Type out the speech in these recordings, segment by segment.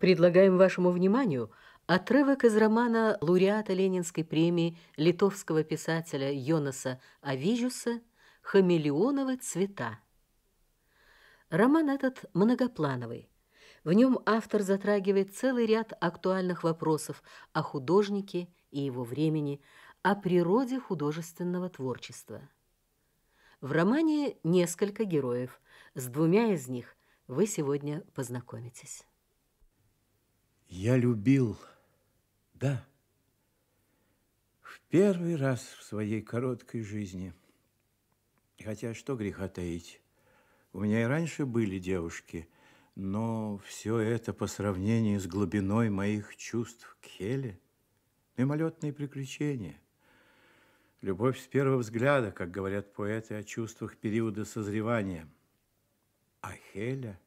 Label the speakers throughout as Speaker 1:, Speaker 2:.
Speaker 1: Предлагаем вашему вниманию отрывок из романа лауреата Ленинской премии литовского писателя Йонаса Авижуса «Хамелеоновы цвета». Роман этот многоплановый. В нем автор затрагивает целый ряд актуальных вопросов о художнике и его времени, о природе художественного творчества. В романе несколько героев, с двумя из них вы сегодня познакомитесь. Я любил, да, в первый раз в своей короткой жизни. Хотя что греха таить, у меня и раньше были девушки, но все это по сравнению с глубиной моих чувств к Хеле – мимолетные приключения. Любовь с первого взгляда, как говорят поэты о чувствах периода созревания. А Хеля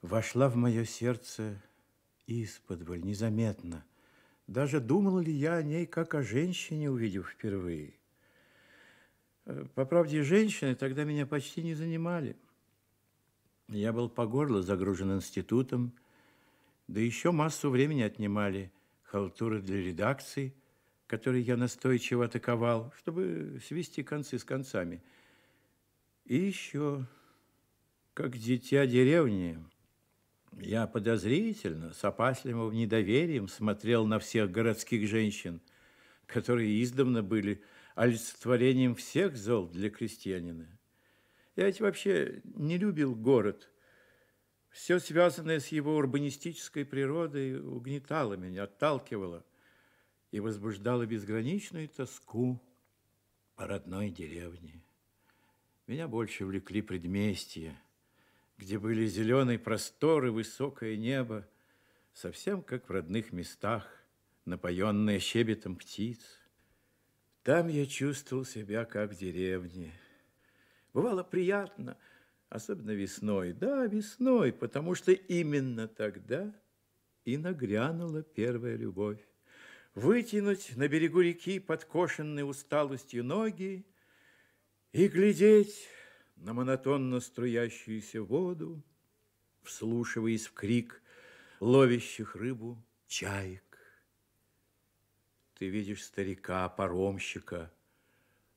Speaker 1: вошла в мое сердце – исподволь, незаметно. Даже думал ли я о ней, как о женщине, увидев впервые. Э, по правде, женщины тогда меня почти не занимали. Я был по горло загружен институтом, да еще массу времени отнимали халтуры для редакции, которые я настойчиво атаковал, чтобы свести концы с концами. И еще, как дитя деревни, я подозрительно, с опасливым недоверием смотрел на всех городских женщин, которые издавна были олицетворением всех зол для крестьянина. Я ведь вообще не любил город. Все связанное с его урбанистической природой угнетало меня, отталкивало и возбуждало безграничную тоску по родной деревне. Меня больше влекли предместья, где были зеленые просторы, высокое небо, совсем как в родных местах, напоенное щебетом птиц. Там я чувствовал себя как в деревне. Бывало приятно, особенно весной. Да, весной, потому что именно тогда и нагрянула первая любовь. Вытянуть на берегу реки подкошенные усталостью ноги и глядеть на монотонно струящуюся воду, вслушиваясь в крик ловящих рыбу чаек. Ты видишь старика-паромщика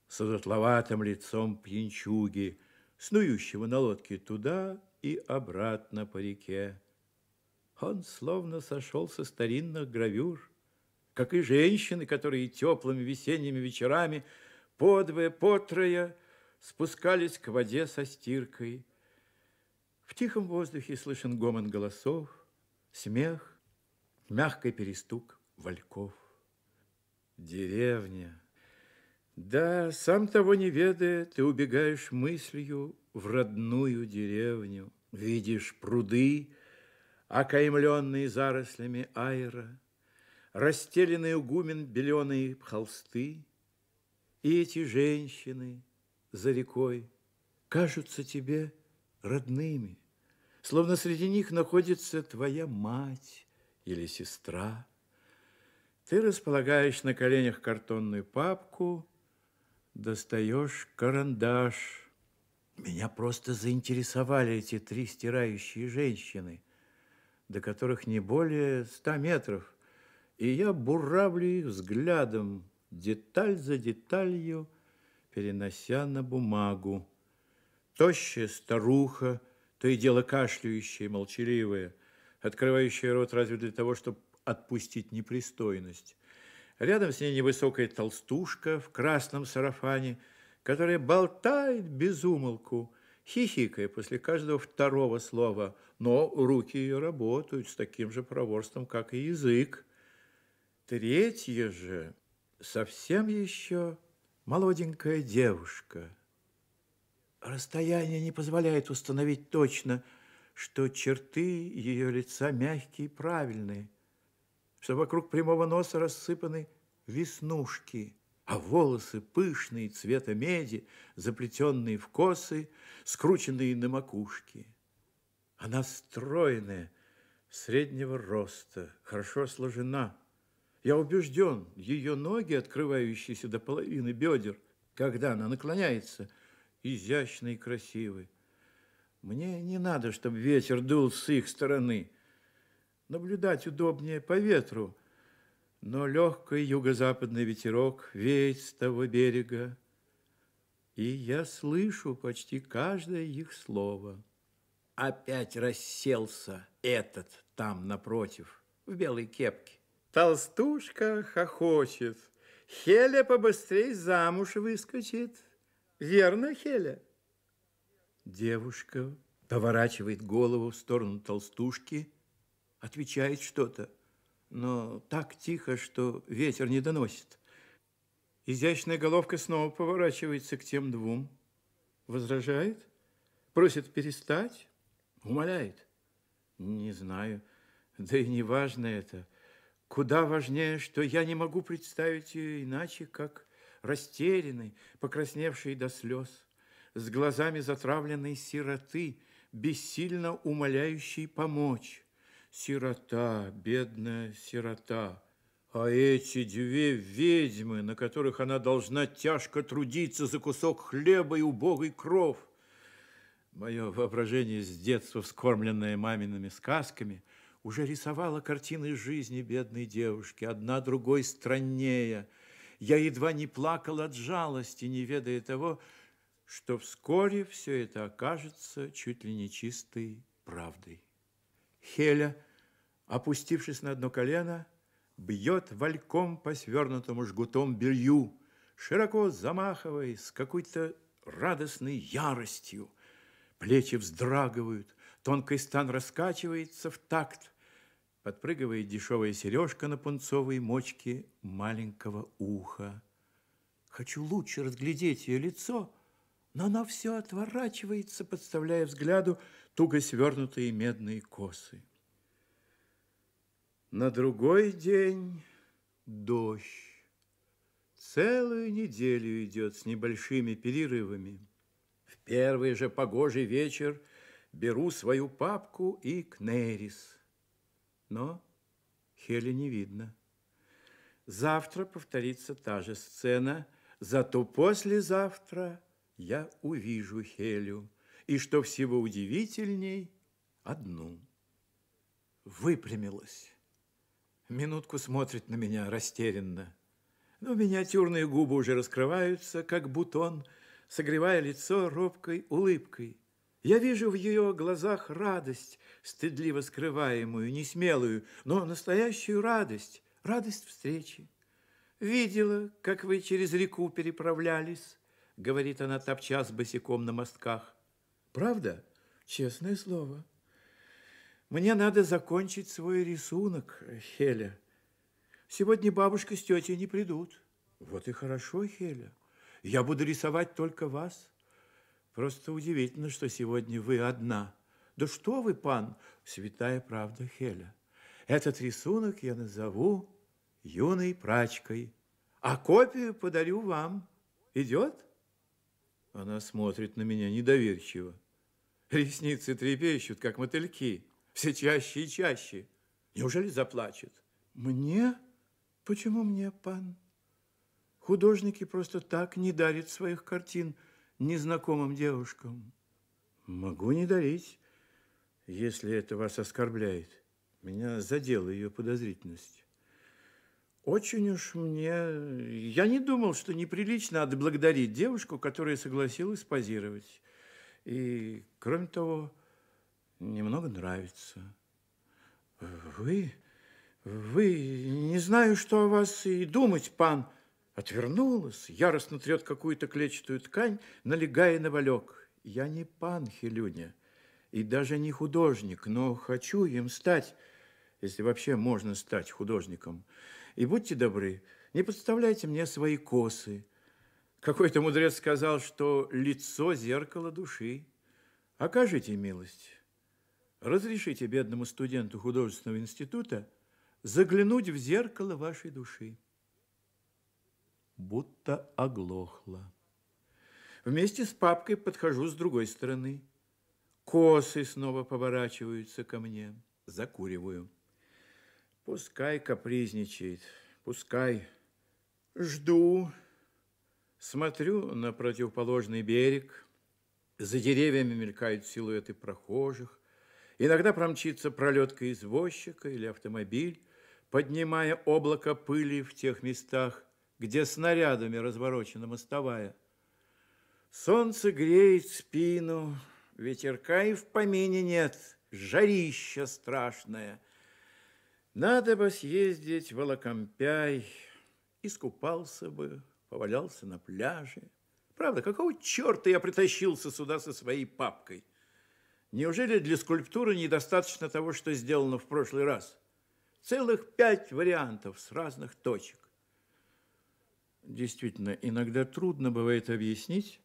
Speaker 1: с одутловатым лицом пьянчуги, снующего на лодке туда и обратно по реке. Он словно сошел со старинных гравюр, как и женщины, которые теплыми весенними вечерами подвое, потрое, спускались к воде со стиркой. В тихом воздухе слышен гомон голосов, смех, мягкий перестук вальков. Деревня. Да, сам того не ведая, ты убегаешь мыслью в родную деревню. Видишь пруды, окаймленные зарослями айра, расстеленные угумен гумен беленые холсты, и эти женщины — за рекой кажутся тебе родными, словно среди них находится твоя мать или сестра. Ты располагаешь на коленях картонную папку, достаешь карандаш. Меня просто заинтересовали эти три стирающие женщины, до которых не более ста метров, и я буравлю их взглядом, деталь за деталью, перенося на бумагу. Тощая старуха, то и дело кашляющая, молчаливая, открывающая рот разве для того, чтобы отпустить непристойность. Рядом с ней невысокая толстушка в красном сарафане, которая болтает без умолку, хихикая после каждого второго слова, но руки ее работают с таким же проворством, как и язык. Третья же совсем еще молоденькая девушка. Расстояние не позволяет установить точно, что черты ее лица мягкие и правильные, что вокруг прямого носа рассыпаны веснушки, а волосы пышные цвета меди, заплетенные в косы, скрученные на макушке. Она стройная, среднего роста, хорошо сложена, я убежден, ее ноги, открывающиеся до половины бедер, когда она наклоняется, изящны и красивы. Мне не надо, чтобы ветер дул с их стороны. Наблюдать удобнее по ветру, но легкий юго-западный ветерок веет с того берега, и я слышу почти каждое их слово. Опять расселся этот там напротив, в белой кепке. Толстушка хохочет. Хеля побыстрей замуж выскочит. Верно, Хеля? Девушка поворачивает голову в сторону толстушки, отвечает что-то, но так тихо, что ветер не доносит. Изящная головка снова поворачивается к тем двум, возражает, просит перестать, умоляет. Не знаю, да и не важно это. Куда важнее, что я не могу представить ее иначе, как растерянной, покрасневшей до слез, с глазами затравленной сироты, бессильно умоляющей помочь. Сирота, бедная сирота. А эти две ведьмы, на которых она должна тяжко трудиться за кусок хлеба и убогой кровь. Мое воображение с детства, вскормленное мамиными сказками – уже рисовала картины жизни бедной девушки, одна другой страннее. Я едва не плакал от жалости, не ведая того, что вскоре все это окажется чуть ли не чистой правдой. Хеля, опустившись на одно колено, бьет вальком по свернутому жгутом белью, широко замахиваясь с какой-то радостной яростью. Плечи вздрагивают, тонкий стан раскачивается в такт подпрыгивает дешевая сережка на пунцовой мочке маленького уха. Хочу лучше разглядеть ее лицо, но она все отворачивается, подставляя взгляду туго свернутые медные косы. На другой день дождь. Целую неделю идет с небольшими перерывами. В первый же погожий вечер беру свою папку и к кнерис – но Хели не видно. Завтра повторится та же сцена, зато послезавтра я увижу Хелю, и, что всего удивительней, одну. Выпрямилась. Минутку смотрит на меня растерянно. Но миниатюрные губы уже раскрываются, как бутон, согревая лицо робкой улыбкой. Я вижу в ее глазах радость, стыдливо скрываемую, несмелую, но настоящую радость, радость встречи. «Видела, как вы через реку переправлялись», — говорит она, топчас босиком на мостках. «Правда? Честное слово. Мне надо закончить свой рисунок, Хеля. Сегодня бабушка с тетей не придут». «Вот и хорошо, Хеля. Я буду рисовать только вас». Просто удивительно, что сегодня вы одна. Да что вы, пан, святая правда Хеля. Этот рисунок я назову юной прачкой, а копию подарю вам. Идет? Она смотрит на меня недоверчиво. Ресницы трепещут, как мотыльки, все чаще и чаще. Неужели заплачет? Мне? Почему мне, пан? Художники просто так не дарят своих картин – незнакомым девушкам? Могу не дарить, если это вас оскорбляет. Меня задела ее подозрительность. Очень уж мне... Я не думал, что неприлично отблагодарить девушку, которая согласилась позировать. И, кроме того, немного нравится. Вы... Вы... Не знаю, что о вас и думать, пан... Отвернулась, яростно трет какую-то клетчатую ткань, налегая на валек. Я не пан Хелюня и даже не художник, но хочу им стать, если вообще можно стать художником. И будьте добры, не подставляйте мне свои косы. Какой-то мудрец сказал, что лицо – зеркало души. Окажите милость. Разрешите бедному студенту художественного института заглянуть в зеркало вашей души будто оглохла. Вместе с папкой подхожу с другой стороны. Косы снова поворачиваются ко мне. Закуриваю. Пускай капризничает, пускай. Жду. Смотрю на противоположный берег. За деревьями мелькают силуэты прохожих. Иногда промчится пролетка извозчика или автомобиль, поднимая облако пыли в тех местах, где снарядами разворочена мостовая. Солнце греет спину, ветерка и в помине нет, жарища страшная. Надо бы съездить в Волокомпяй, искупался бы, повалялся на пляже. Правда, какого черта я притащился сюда со своей папкой? Неужели для скульптуры недостаточно того, что сделано в прошлый раз? Целых пять вариантов с разных точек действительно, иногда трудно бывает объяснить,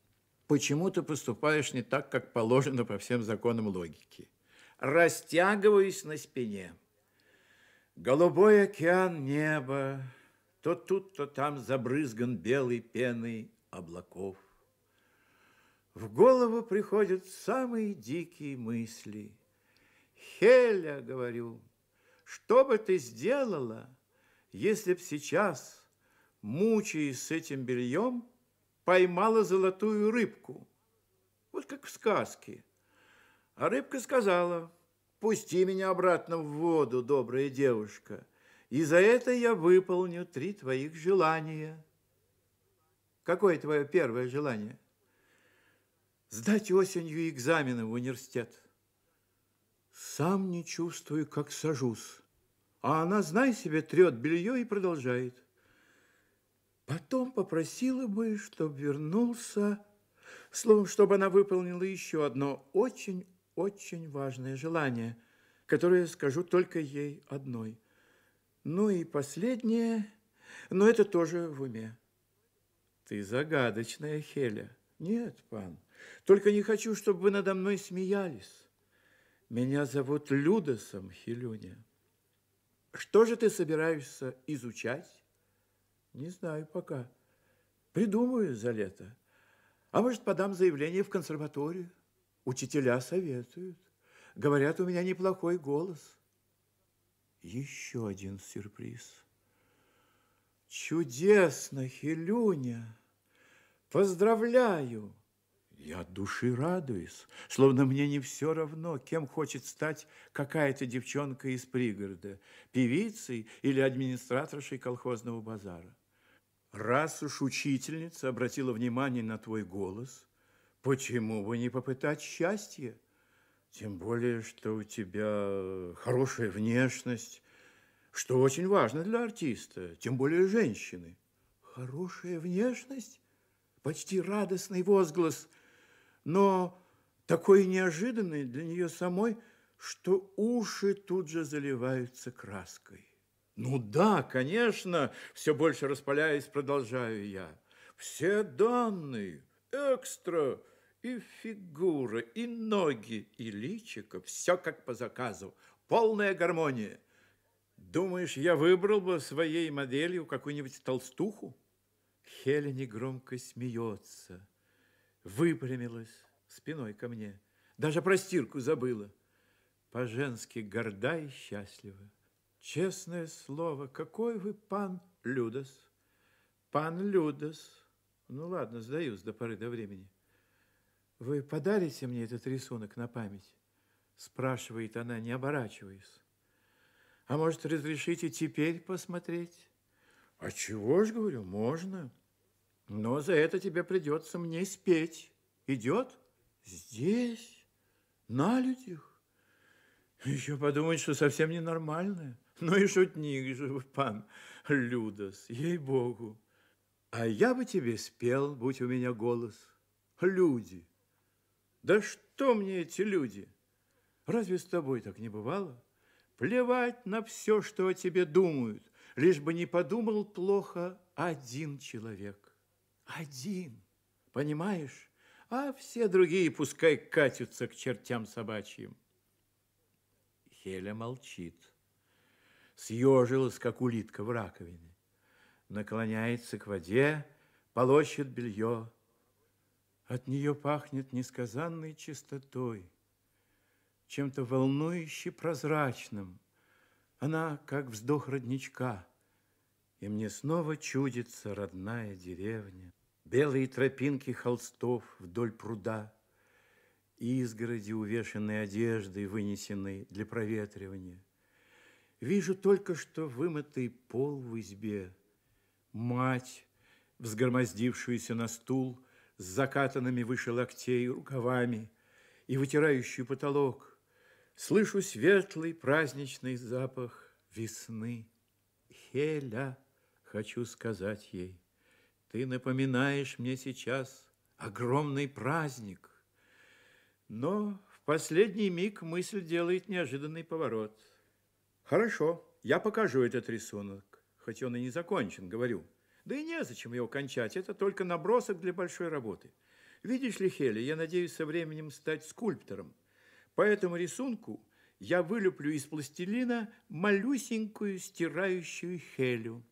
Speaker 1: почему ты поступаешь не так, как положено по всем законам логики. Растягиваюсь на спине. Голубой океан неба, то тут, то там забрызган белой пеной облаков. В голову приходят самые дикие мысли. «Хеля, — говорю, — что бы ты сделала, если б сейчас мучаясь с этим бельем, поймала золотую рыбку. Вот как в сказке. А рыбка сказала, «Пусти меня обратно в воду, добрая девушка, и за это я выполню три твоих желания». Какое твое первое желание? Сдать осенью экзамены в университет. Сам не чувствую, как сажусь. А она, знай себе, трет белье и продолжает. Потом попросила бы, чтобы вернулся, словом, чтобы она выполнила еще одно очень-очень важное желание, которое скажу только ей одной. Ну и последнее, но это тоже в уме. Ты загадочная, Хеля. Нет, пан, только не хочу, чтобы вы надо мной смеялись. Меня зовут Людосом, Хелюня. Что же ты собираешься изучать? Не знаю пока. Придумаю за лето. А может, подам заявление в консерваторию. Учителя советуют. Говорят, у меня неплохой голос. Еще один сюрприз. Чудесно, Хилюня. Поздравляю. Я от души радуюсь, словно мне не все равно, кем хочет стать какая-то девчонка из пригорода, певицей или администраторшей колхозного базара. Раз уж учительница обратила внимание на твой голос, почему бы не попытать счастье? Тем более, что у тебя хорошая внешность, что очень важно для артиста, тем более женщины. Хорошая внешность? Почти радостный возглас, но такой неожиданный для нее самой, что уши тут же заливаются краской. Ну да, конечно, все больше распаляясь, продолжаю я. Все данные, экстра, и фигура, и ноги, и личико, все как по заказу, полная гармония. Думаешь, я выбрал бы своей моделью какую-нибудь толстуху? Хелени громко смеется, выпрямилась спиной ко мне, даже про стирку забыла. По-женски горда и счастлива. Честное слово, какой вы пан Людос? Пан Людос. Ну ладно, сдаюсь до поры до времени. Вы подарите мне этот рисунок на память? Спрашивает она, не оборачиваясь. А может, разрешите теперь посмотреть? А чего ж, говорю, можно. Но за это тебе придется мне спеть. Идет? Здесь, на людях. Еще подумать, что совсем ненормальное. Ну и шутник же, пан Людос, ей-богу. А я бы тебе спел, будь у меня голос. Люди. Да что мне эти люди? Разве с тобой так не бывало? Плевать на все, что о тебе думают, лишь бы не подумал плохо один человек. Один, понимаешь? А все другие пускай катятся к чертям собачьим. Хеля молчит съежилась, как улитка в раковине. Наклоняется к воде, полощет белье. От нее пахнет несказанной чистотой, чем-то волнующе прозрачным. Она, как вздох родничка, и мне снова чудится родная деревня. Белые тропинки холстов вдоль пруда, изгороди, увешанные одеждой, вынесенной для проветривания. Вижу только что вымытый пол в избе, мать, взгромоздившуюся на стул с закатанными выше локтей рукавами и вытирающую потолок. Слышу светлый праздничный запах весны. Хеля, хочу сказать ей, ты напоминаешь мне сейчас огромный праздник. Но в последний миг мысль делает неожиданный поворот – Хорошо, я покажу этот рисунок, хоть он и не закончен, говорю. Да и незачем его кончать, это только набросок для большой работы. Видишь ли, Хели, я надеюсь со временем стать скульптором. По этому рисунку я вылеплю из пластилина малюсенькую стирающую Хелю.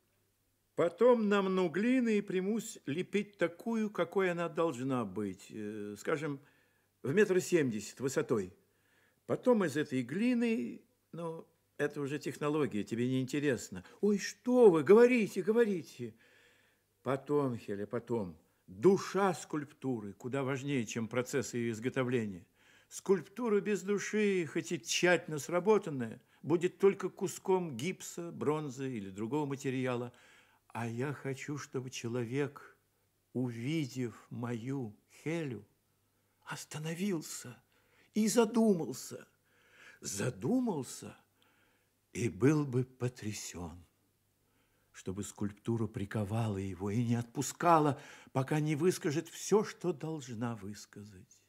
Speaker 1: Потом нам на углины и примусь лепить такую, какой она должна быть, э, скажем, в метр семьдесят высотой. Потом из этой глины, ну, это уже технология, тебе не интересно. Ой, что вы, говорите, говорите. Потом, Хеля, потом. Душа скульптуры куда важнее, чем процесс ее изготовления. Скульптура без души, хоть и тщательно сработанная, будет только куском гипса, бронзы или другого материала. А я хочу, чтобы человек, увидев мою Хелю, остановился и задумался. Задумался – и был бы потрясен, чтобы скульптура приковала его и не отпускала, пока не выскажет все, что должна высказать.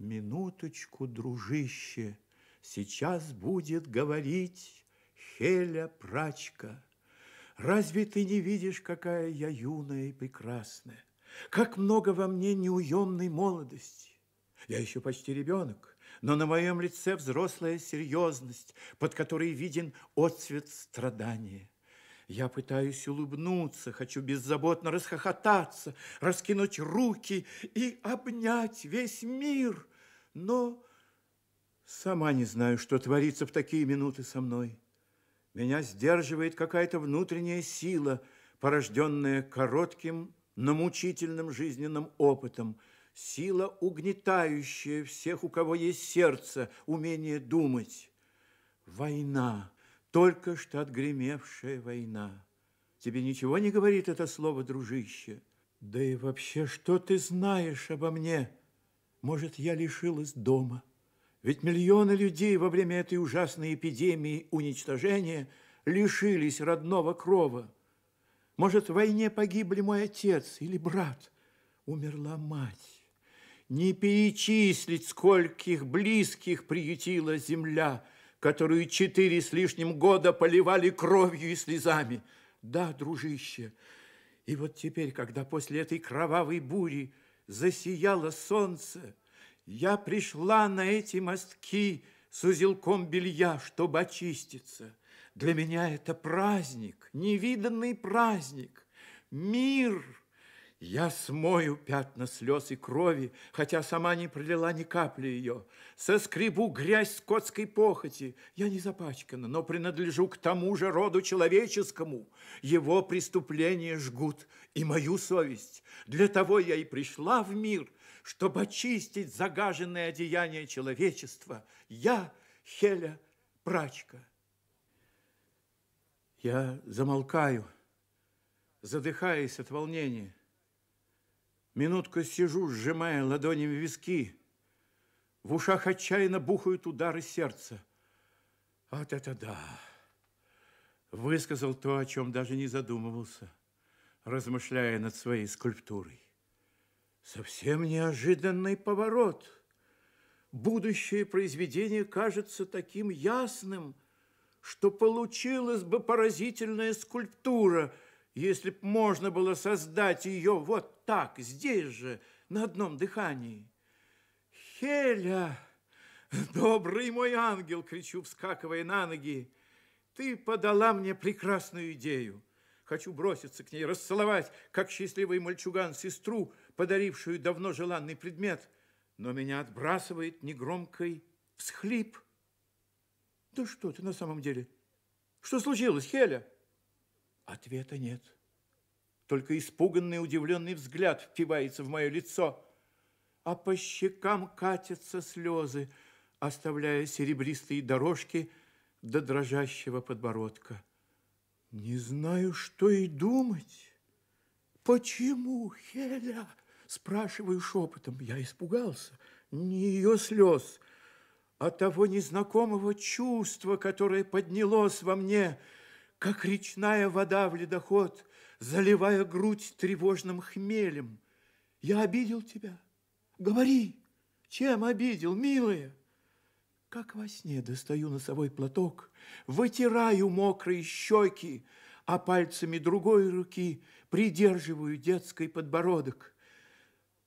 Speaker 1: Минуточку, дружище, сейчас будет говорить Хеля Прачка. Разве ты не видишь, какая я юная и прекрасная? Как много во мне неуемной молодости. Я еще почти ребенок но на моем лице взрослая серьезность, под которой виден отцвет страдания. Я пытаюсь улыбнуться, хочу беззаботно расхохотаться, раскинуть руки и обнять весь мир, но сама не знаю, что творится в такие минуты со мной. Меня сдерживает какая-то внутренняя сила, порожденная коротким, но мучительным жизненным опытом – сила, угнетающая всех, у кого есть сердце, умение думать. Война, только что отгремевшая война. Тебе ничего не говорит это слово, дружище? Да и вообще, что ты знаешь обо мне? Может, я лишилась дома? Ведь миллионы людей во время этой ужасной эпидемии уничтожения лишились родного крова. Может, в войне погибли мой отец или брат, умерла мать. Не перечислить, скольких близких приютила земля, которую четыре с лишним года поливали кровью и слезами. Да, дружище, и вот теперь, когда после этой кровавой бури засияло солнце, я пришла на эти мостки с узелком белья, чтобы очиститься. Для меня это праздник, невиданный праздник, мир – я смою пятна слез и крови, хотя сама не пролила ни капли ее. Соскребу грязь скотской похоти. Я не запачкана, но принадлежу к тому же роду человеческому. Его преступления жгут и мою совесть. Для того я и пришла в мир, чтобы очистить загаженное одеяние человечества. Я Хеля Прачка. Я замолкаю, задыхаясь от волнения. Минутку сижу, сжимая ладонями виски. В ушах отчаянно бухают удары сердца. Вот это да! Высказал то, о чем даже не задумывался, размышляя над своей скульптурой. Совсем неожиданный поворот. Будущее произведение кажется таким ясным, что получилась бы поразительная скульптура – если б можно было создать ее вот так, здесь же, на одном дыхании. «Хеля, добрый мой ангел!» — кричу, вскакивая на ноги. «Ты подала мне прекрасную идею. Хочу броситься к ней, расцеловать, как счастливый мальчуган, сестру, подарившую давно желанный предмет. Но меня отбрасывает негромкий всхлип. Да что ты на самом деле? Что случилось, Хеля?» Ответа нет. Только испуганный, удивленный взгляд впивается в мое лицо, а по щекам катятся слезы, оставляя серебристые дорожки до дрожащего подбородка. Не знаю, что и думать. Почему, Хеля? Спрашиваю шепотом. Я испугался. Не ее слез, а того незнакомого чувства, которое поднялось во мне, как речная вода в ледоход, заливая грудь тревожным хмелем. Я обидел тебя? Говори, чем обидел, милая? Как во сне достаю носовой платок, вытираю мокрые щеки, а пальцами другой руки придерживаю детский подбородок.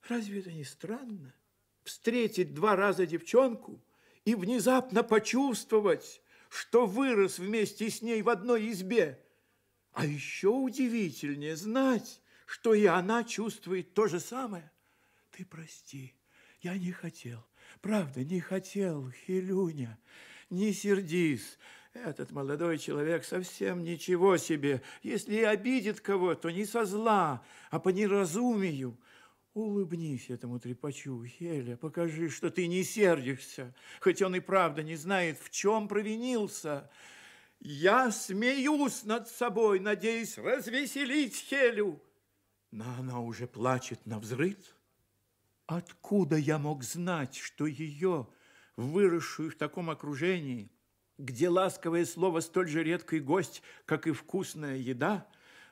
Speaker 1: Разве это не странно? Встретить два раза девчонку и внезапно почувствовать, что вырос вместе с ней в одной избе. А еще удивительнее знать, что и она чувствует то же самое. Ты прости, я не хотел, правда, не хотел, Хилюня, не сердись. Этот молодой человек совсем ничего себе. Если и обидит кого, то не со зла, а по неразумию. Улыбнись этому трепачу, Хеля, покажи, что ты не сердишься, хоть он и правда не знает, в чем провинился. Я смеюсь над собой, надеюсь, развеселить Хелю. Но она уже плачет на взрыв. Откуда я мог знать, что ее, выросшую в таком окружении, где ласковое слово столь же редкий гость, как и вкусная еда,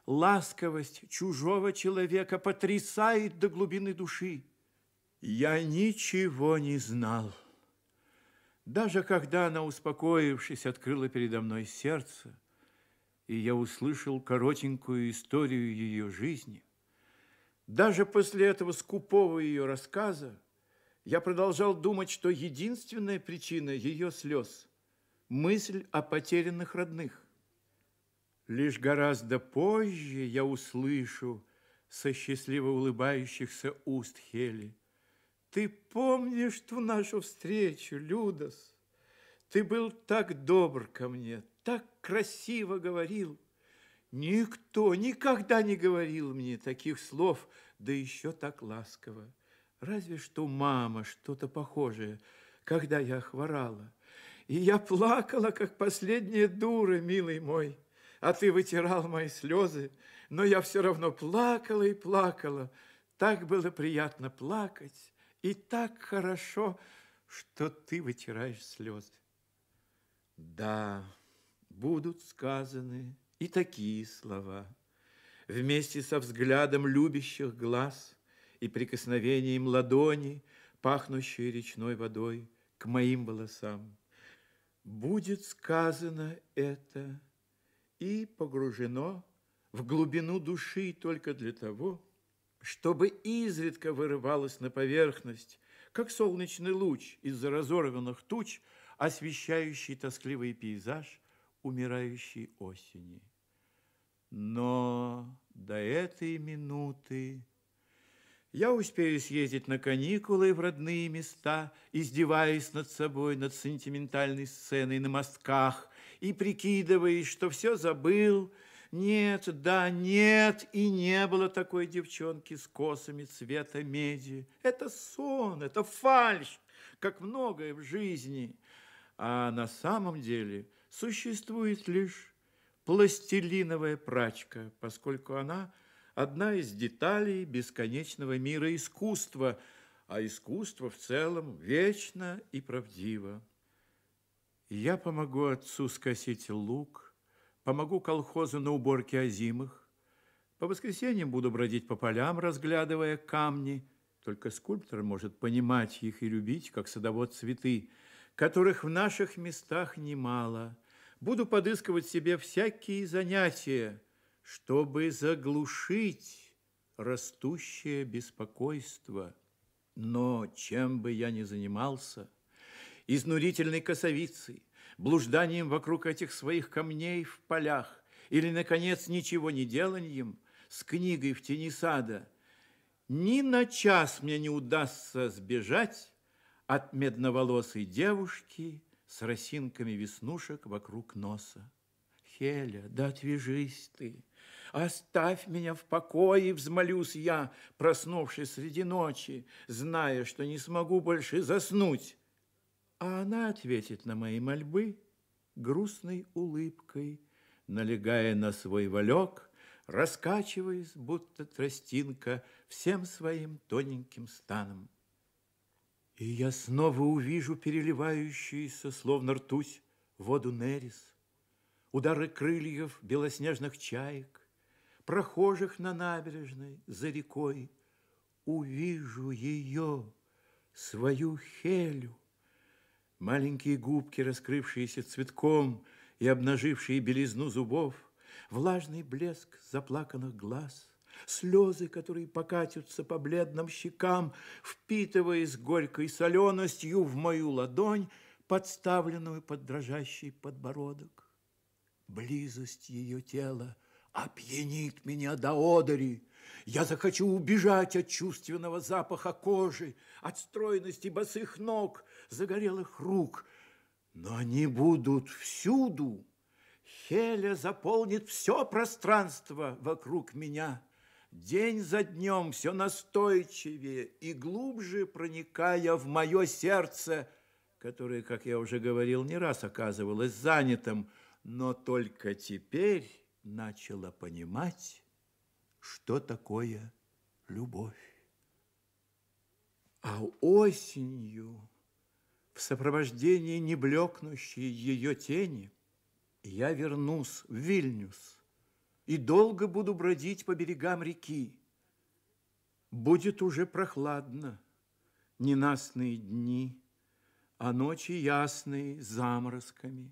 Speaker 1: ласковость чужого человека потрясает до глубины души. Я ничего не знал. Даже когда она, успокоившись, открыла передо мной сердце, и я услышал коротенькую историю ее жизни, даже после этого скупого ее рассказа я продолжал думать, что единственная причина ее слез – мысль о потерянных родных. Лишь гораздо позже я услышу Со счастливо улыбающихся уст Хели. Ты помнишь ту нашу встречу, Людос? Ты был так добр ко мне, так красиво говорил. Никто никогда не говорил мне таких слов, да еще так ласково. Разве что мама что-то похожее, когда я хворала. И я плакала, как последняя дура, милый мой а ты вытирал мои слезы, но я все равно плакала и плакала. Так было приятно плакать, и так хорошо, что ты вытираешь слезы. Да, будут сказаны и такие слова. Вместе со взглядом любящих глаз и прикосновением ладони, пахнущей речной водой, к моим волосам. Будет сказано это и погружено в глубину души только для того, чтобы изредка вырывалось на поверхность, как солнечный луч из-за разорванных туч, освещающий тоскливый пейзаж умирающей осени. Но до этой минуты я успею съездить на каникулы в родные места, издеваясь над собой, над сентиментальной сценой на мостках, и прикидываясь, что все забыл. Нет, да, нет, и не было такой девчонки с косами цвета меди. Это сон, это фальшь, как многое в жизни. А на самом деле существует лишь пластилиновая прачка, поскольку она одна из деталей бесконечного мира искусства, а искусство в целом вечно и правдиво. Я помогу отцу скосить лук, помогу колхозу на уборке озимых. По воскресеньям буду бродить по полям, разглядывая камни. Только скульптор может понимать их и любить, как садовод цветы, которых в наших местах немало. Буду подыскивать себе всякие занятия, чтобы заглушить растущее беспокойство. Но чем бы я ни занимался, изнурительной косовицей, блужданием вокруг этих своих камней в полях или, наконец, ничего не деланием с книгой в тени сада, ни на час мне не удастся сбежать от медноволосой девушки с росинками веснушек вокруг носа. Хеля, да отвяжись ты, оставь меня в покое, взмолюсь я, проснувшись среди ночи, зная, что не смогу больше заснуть. А она ответит на мои мольбы грустной улыбкой, налегая на свой валёк, раскачиваясь, будто тростинка, всем своим тоненьким станом. И я снова увижу переливающуюся, словно ртуть, воду Нерис, удары крыльев белоснежных чаек, прохожих на набережной за рекой. Увижу её, свою Хелю, Маленькие губки, раскрывшиеся цветком и обнажившие белизну зубов, влажный блеск заплаканных глаз, слезы, которые покатятся по бледным щекам, впитываясь горькой соленостью в мою ладонь, подставленную под дрожащий подбородок. Близость ее тела опьянит меня до одери. Я захочу убежать от чувственного запаха кожи, от стройности босых ног, загорелых рук. Но они будут всюду. Хеля заполнит все пространство вокруг меня. День за днем все настойчивее и глубже проникая в мое сердце, которое, как я уже говорил, не раз оказывалось занятым, но только теперь начала понимать, что такое любовь. А осенью в сопровождении неблекнущей ее тени, я вернусь в Вильнюс и долго буду бродить по берегам реки. Будет уже прохладно, ненастные дни, а ночи ясные, с заморозками.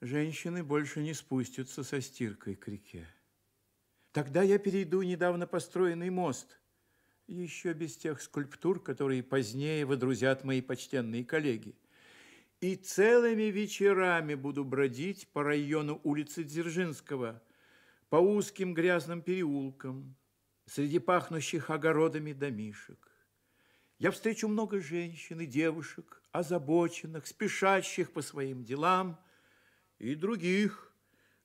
Speaker 1: Женщины больше не спустятся со стиркой к реке. Тогда я перейду недавно построенный мост – еще без тех скульптур, которые позднее водрузят мои почтенные коллеги. И целыми вечерами буду бродить по району улицы Дзержинского, по узким грязным переулкам, среди пахнущих огородами домишек. Я встречу много женщин и девушек, озабоченных, спешащих по своим делам, и других,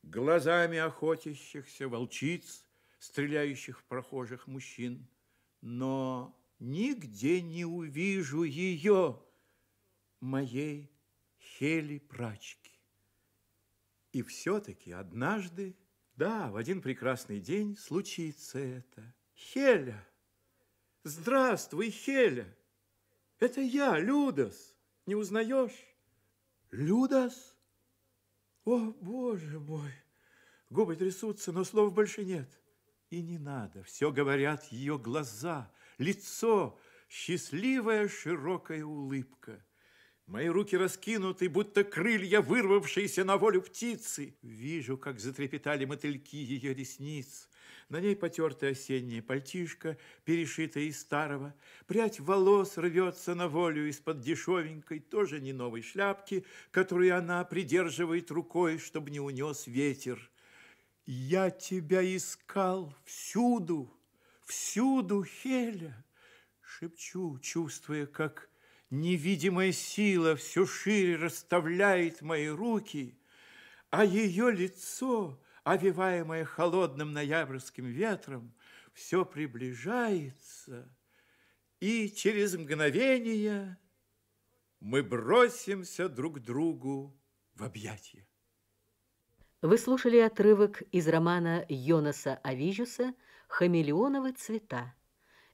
Speaker 1: глазами охотящихся волчиц, стреляющих в прохожих мужчин но нигде не увижу ее, моей Хели прачки. И все-таки однажды, да, в один прекрасный день случится это. Хеля! Здравствуй, Хеля! Это я, Людас. Не узнаешь? Людас? О, боже мой! Губы трясутся, но слов больше нет. И не надо, все говорят ее глаза, лицо, счастливая широкая улыбка. Мои руки раскинуты, будто крылья, вырвавшиеся на волю птицы. Вижу, как затрепетали мотыльки ее ресниц. На ней потертая осенняя пальтишка, перешитая из старого. Прядь волос рвется на волю из-под дешевенькой, тоже не новой шляпки, которую она придерживает рукой, чтобы не унес ветер. Я тебя искал всюду, всюду, Хеля, шепчу, чувствуя, как невидимая сила все шире расставляет мои руки, а ее лицо, овиваемое холодным ноябрьским ветром, все приближается, и через мгновение мы бросимся друг другу в объятия. Вы слушали отрывок из романа Йонаса Авижуса «Хамелеоновы цвета».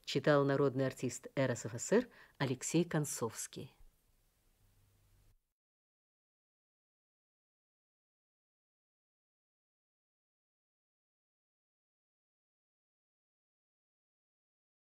Speaker 1: Читал народный артист РСФСР Алексей Концовский.